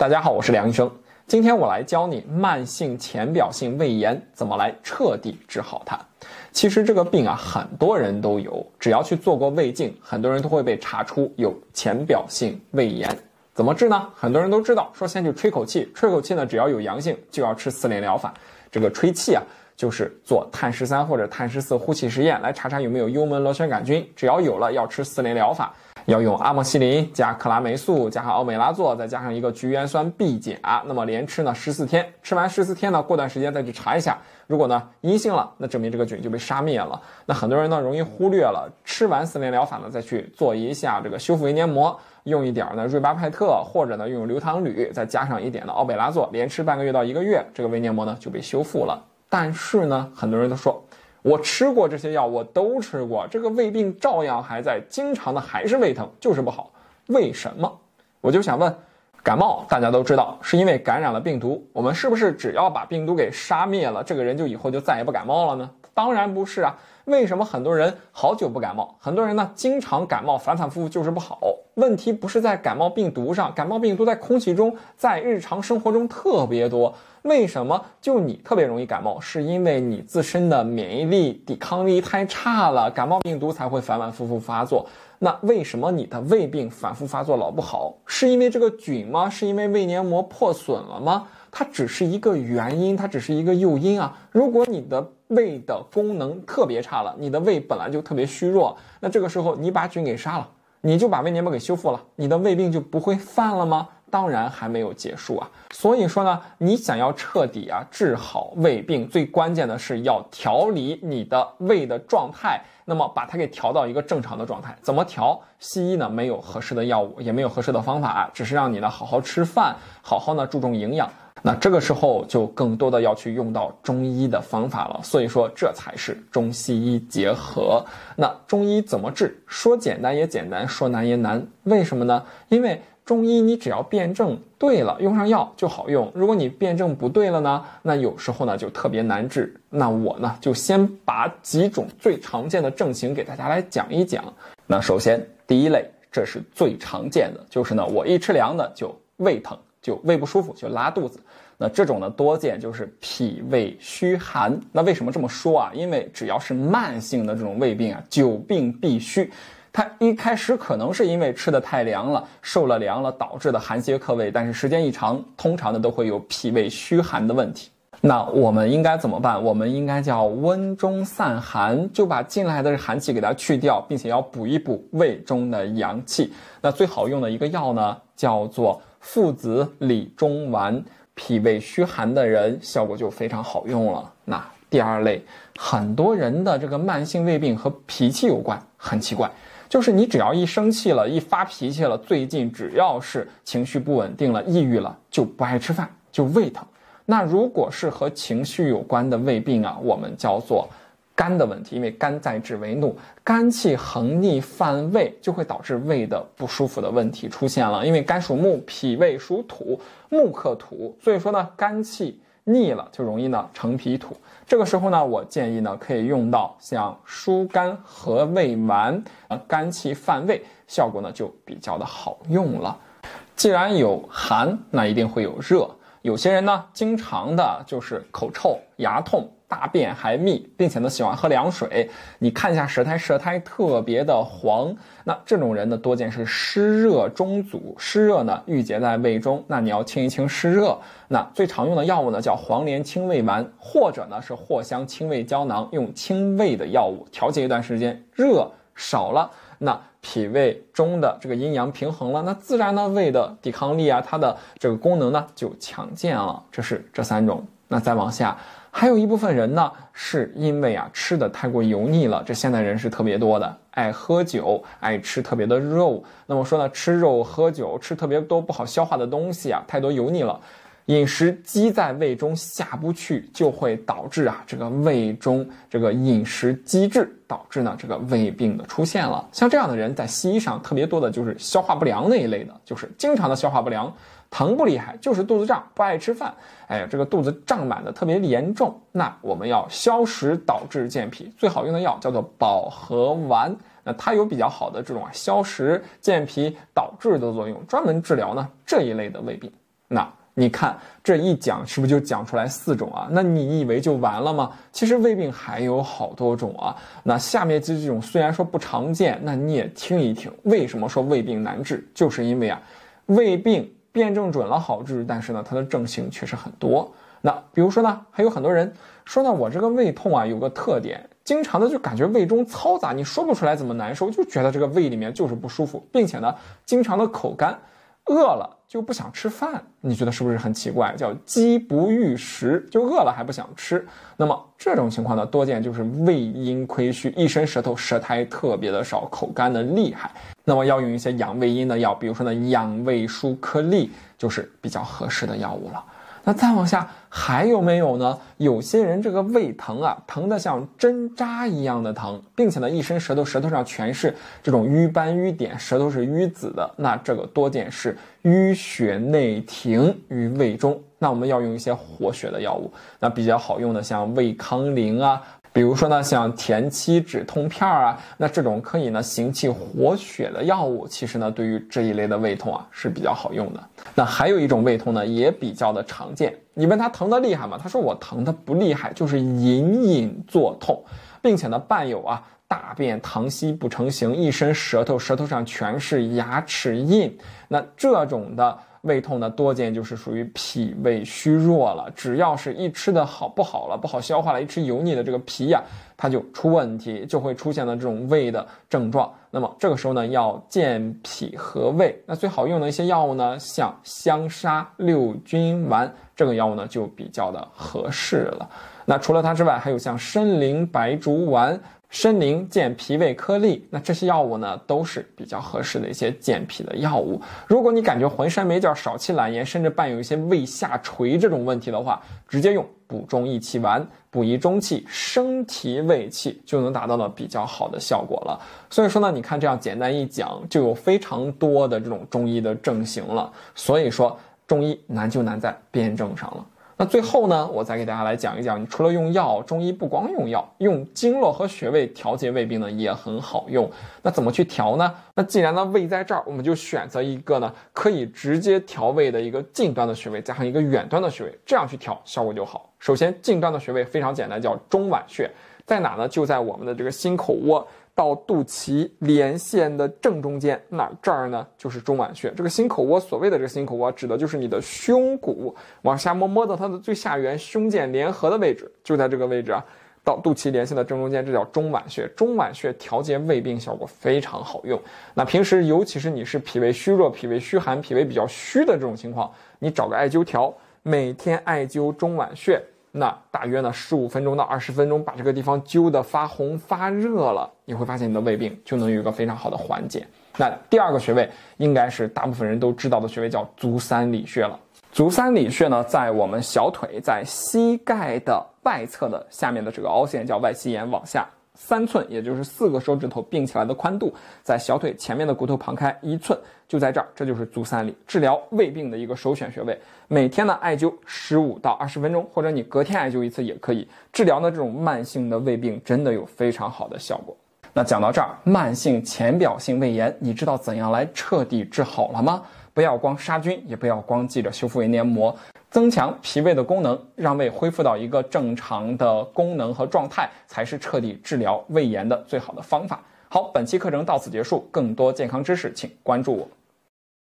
大家好，我是梁医生。今天我来教你慢性浅表性胃炎怎么来彻底治好它。其实这个病啊，很多人都有，只要去做过胃镜，很多人都会被查出有浅表性胃炎。怎么治呢？很多人都知道，说先去吹口气，吹口气呢，只要有阳性就要吃四联疗法。这个吹气啊，就是做碳十三或者碳十四呼气实验来查查有没有幽门螺旋杆菌，只要有了，要吃四联疗法。要用阿莫西林加克拉霉素加上奥美拉唑，再加上一个菊源酸铋钾，那么连吃呢十四天，吃完十四天呢，过段时间再去查一下，如果呢阴性了，那证明这个菌就被杀灭了。那很多人呢容易忽略了，吃完四联疗法呢再去做一下这个修复胃黏膜，用一点呢瑞巴派特或者呢用硫糖铝，再加上一点的奥美拉唑，连吃半个月到一个月，这个胃黏膜呢就被修复了。但是呢，很多人都说。我吃过这些药，我都吃过，这个胃病照样还在，经常的还是胃疼，就是不好。为什么？我就想问，感冒大家都知道是因为感染了病毒，我们是不是只要把病毒给杀灭了，这个人就以后就再也不感冒了呢？当然不是啊！为什么很多人好久不感冒？很多人呢，经常感冒，反反复复就是不好。问题不是在感冒病毒上，感冒病毒在空气中，在日常生活中特别多。为什么就你特别容易感冒？是因为你自身的免疫力抵抗力太差了，感冒病毒才会反反复复发作。那为什么你的胃病反复发作老不好？是因为这个菌吗？是因为胃黏膜破损了吗？它只是一个原因，它只是一个诱因啊！如果你的胃的功能特别差了，你的胃本来就特别虚弱，那这个时候你把菌给杀了，你就把胃黏膜给修复了，你的胃病就不会犯了吗？当然还没有结束啊。所以说呢，你想要彻底啊治好胃病，最关键的是要调理你的胃的状态，那么把它给调到一个正常的状态。怎么调？西医呢没有合适的药物，也没有合适的方法啊，只是让你呢好好吃饭，好好呢注重营养。那这个时候就更多的要去用到中医的方法了，所以说这才是中西医结合。那中医怎么治？说简单也简单，说难也难，为什么呢？因为中医你只要辩证对了，用上药就好用；如果你辩证不对了呢，那有时候呢就特别难治。那我呢就先把几种最常见的症型给大家来讲一讲。那首先第一类，这是最常见的，就是呢我一吃凉的就胃疼。就胃不舒服，就拉肚子，那这种呢多见就是脾胃虚寒。那为什么这么说啊？因为只要是慢性的这种胃病啊，久病必虚。它一开始可能是因为吃的太凉了，受了凉了导致的寒邪克胃，但是时间一长，通常呢都会有脾胃虚寒的问题。那我们应该怎么办？我们应该叫温中散寒，就把进来的寒气给它去掉，并且要补一补胃中的阳气。那最好用的一个药呢，叫做。附子理中丸，脾胃虚寒的人效果就非常好用了。那第二类，很多人的这个慢性胃病和脾气有关，很奇怪，就是你只要一生气了，一发脾气了，最近只要是情绪不稳定了、抑郁了，就不爱吃饭，就胃疼。那如果是和情绪有关的胃病啊，我们叫做。肝的问题，因为肝在治为怒，肝气横逆犯胃，就会导致胃的不舒服的问题出现了。因为肝属木，脾胃属土，木克土，所以说呢，肝气逆了就容易呢成脾土。这个时候呢，我建议呢可以用到像疏肝和胃丸，啊，肝气犯胃，效果呢就比较的好用了。既然有寒，那一定会有热。有些人呢，经常的就是口臭、牙痛。大便还密，并且呢喜欢喝凉水，你看一下舌苔，舌苔特别的黄。那这种人呢，多见是湿热中阻，湿热呢郁结在胃中。那你要清一清湿热，那最常用的药物呢叫黄连清胃丸，或者呢是藿香清胃胶囊，用清胃的药物调节一段时间，热少了，那脾胃中的这个阴阳平衡了，那自然呢胃的抵抗力啊，它的这个功能呢就强健了。这是这三种。那再往下，还有一部分人呢，是因为啊吃的太过油腻了，这现代人是特别多的，爱喝酒，爱吃特别的肉。那么说呢，吃肉喝酒，吃特别多不好消化的东西啊，太多油腻了，饮食积在胃中下不去，就会导致啊这个胃中这个饮食积滞，导致呢这个胃病的出现了。像这样的人，在西医上特别多的就是消化不良那一类的，就是经常的消化不良。疼不厉害，就是肚子胀，不爱吃饭。哎，这个肚子胀满的特别严重，那我们要消食导滞、健脾，最好用的药叫做保和丸。那它有比较好的这种消食、健脾、导滞的作用，专门治疗呢这一类的胃病。那你看这一讲是不是就讲出来四种啊？那你以为就完了吗？其实胃病还有好多种啊。那下面这这种虽然说不常见，那你也听一听，为什么说胃病难治？就是因为啊，胃病。辩证准了好治，但是呢，它的症型确实很多。那比如说呢，还有很多人说呢，我这个胃痛啊，有个特点，经常的就感觉胃中嘈杂，你说不出来怎么难受，就觉得这个胃里面就是不舒服，并且呢，经常的口干，饿了。就不想吃饭，你觉得是不是很奇怪？叫饥不欲食，就饿了还不想吃。那么这种情况呢，多见就是胃阴亏虚，一伸舌头，舌苔特别的少，口干的厉害。那么要用一些养胃阴的药，比如说呢，养胃舒颗粒就是比较合适的药物了。那再往下还有没有呢？有些人这个胃疼啊，疼的像针扎一样的疼，并且呢，一伸舌头，舌头上全是这种瘀斑瘀点，舌头是瘀紫的。那这个多见是淤血内停于胃中。那我们要用一些活血的药物，那比较好用的像胃康灵啊。比如说呢，像田七止痛片儿啊，那这种可以呢行气活血的药物，其实呢对于这一类的胃痛啊是比较好用的。那还有一种胃痛呢也比较的常见，你问他疼的厉害吗？他说我疼的不厉害，就是隐隐作痛，并且呢伴有啊大便溏稀不成形，一伸舌头，舌头上全是牙齿印。那这种的。胃痛呢，多见就是属于脾胃虚弱了。只要是一吃的好不好了，不好消化了，一吃油腻的，这个脾呀，它就出问题，就会出现了这种胃的症状。那么这个时候呢，要健脾和胃。那最好用的一些药物呢，像香砂六君丸这个药物呢，就比较的合适了。那除了它之外，还有像参苓白术丸。参苓健脾胃颗粒，那这些药物呢，都是比较合适的一些健脾的药物。如果你感觉浑身没劲、少气懒言，甚至伴有一些胃下垂这种问题的话，直接用补中益气丸，补益中气，升提胃气，就能达到了比较好的效果了。所以说呢，你看这样简单一讲，就有非常多的这种中医的证型了。所以说中医难就难在辩证上了。那最后呢，我再给大家来讲一讲，你除了用药，中医不光用药，用经络和穴位调节胃病呢也很好用。那怎么去调呢？那既然呢胃在这儿，我们就选择一个呢可以直接调胃的一个近端的穴位，加上一个远端的穴位，这样去调效果就好。首先近端的穴位非常简单，叫中脘穴，在哪呢？就在我们的这个心口窝。到肚脐连线的正中间，那这儿呢就是中脘穴。这个心口窝，所谓的这个心口窝，指的就是你的胸骨往下摸，摸到它的最下缘，胸剑联合的位置，就在这个位置啊。到肚脐连线的正中间，这叫中脘穴。中脘穴调节胃病效果非常好用。那平时，尤其是你是脾胃虚弱、脾胃虚寒、脾胃比较虚的这种情况，你找个艾灸条，每天艾灸中脘穴。那大约呢十五分钟到二十分钟，把这个地方揪的发红发热了，你会发现你的胃病就能有一个非常好的缓解。那第二个穴位应该是大部分人都知道的穴位，叫足三里穴了。足三里穴呢，在我们小腿在膝盖的外侧的下面的这个凹陷叫外膝眼往下。三寸，也就是四个手指头并起来的宽度，在小腿前面的骨头旁开一寸，就在这儿，这就是足三里，治疗胃病的一个首选穴位。每天呢艾灸十五到二十分钟，或者你隔天艾灸一次也可以。治疗呢这种慢性的胃病，真的有非常好的效果。那讲到这儿，慢性浅表性胃炎，你知道怎样来彻底治好了吗？不要光杀菌，也不要光记着修复胃黏膜。增强脾胃的功能，让胃恢复到一个正常的功能和状态，才是彻底治疗胃炎的最好的方法。好，本期课程到此结束，更多健康知识，请关注我。